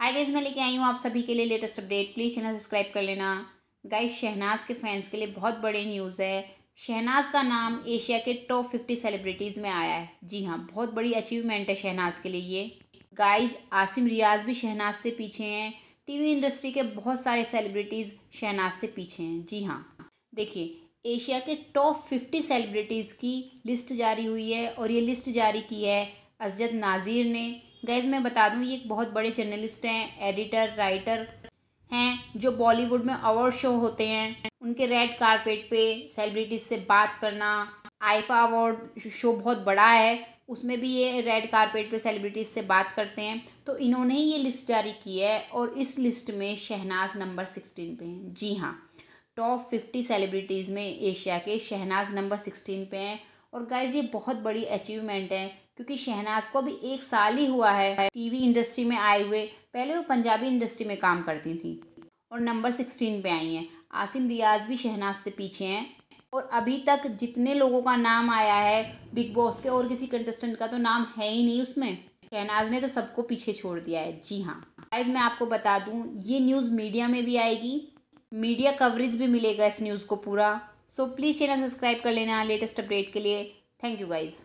hi guys मैं लेके आई हूँ आप सभी के लिए latest update please channel subscribe कर लेना गाइज शहनाज के फैंस के लिए बहुत बड़े न्यूज़ है शहनाज का नाम एशिया के टॉप फिफ्टी सेलिब्रिटीज़ में आया है जी हाँ बहुत बड़ी अचीवमेंट है शहनाज के लिए ये गाइज आसिम रियाज भी शहनाज से पीछे हैं टीवी इंडस्ट्री के बहुत सारे सेलिब्रिटीज़ शहनाज से पीछे हैं जी हाँ देखिए एशिया के टॉप फिफ्टी सेलिब्रिटीज़ की लिस्ट जारी हुई है और ये लिस्ट जारी की है असजद नाजीर ने गैज़ मैं बता दूँ ये एक बहुत बड़े जर्नलिस्ट हैं एडिटर राइटर हैं जो बॉलीवुड में अवार्ड शो होते हैं उनके रेड कारपेट पे सेलिब्रिटीज़ से बात करना आईफा अवार्ड शो बहुत बड़ा है उसमें भी ये रेड कारपेट पे सेलिब्रिटीज़ से बात करते हैं तो इन्होंने ही ये लिस्ट जारी की है और इस लिस्ट में शहनाज नंबर सिक्सटीन पे हैं जी हाँ टॉप फिफ्टी सेलिब्रिटीज़ में एशिया के शहनाज नंबर सिक्सटीन पे हैं और गाइज ये बहुत बड़ी अचीवमेंट है क्योंकि शहनाज को अभी एक साल ही हुआ है टीवी इंडस्ट्री में आए हुए पहले वो पंजाबी इंडस्ट्री में काम करती थी और नंबर सिक्सटीन पे आई हैं आसिम रियाज भी शहनाज से पीछे हैं और अभी तक जितने लोगों का नाम आया है बिग बॉस के और किसी कंटेस्टेंट का तो नाम है ही नहीं उसमें शहनाज ने तो सबको पीछे छोड़ दिया है जी हाँ गाइज मैं आपको बता दूँ ये न्यूज़ मीडिया में भी आएगी मीडिया कवरेज भी मिलेगा इस न्यूज़ को पूरा सो प्लीज़ चैनल सब्सक्राइब कर लेना लेटेस्ट अपडेट के लिए थैंक यू गाइज़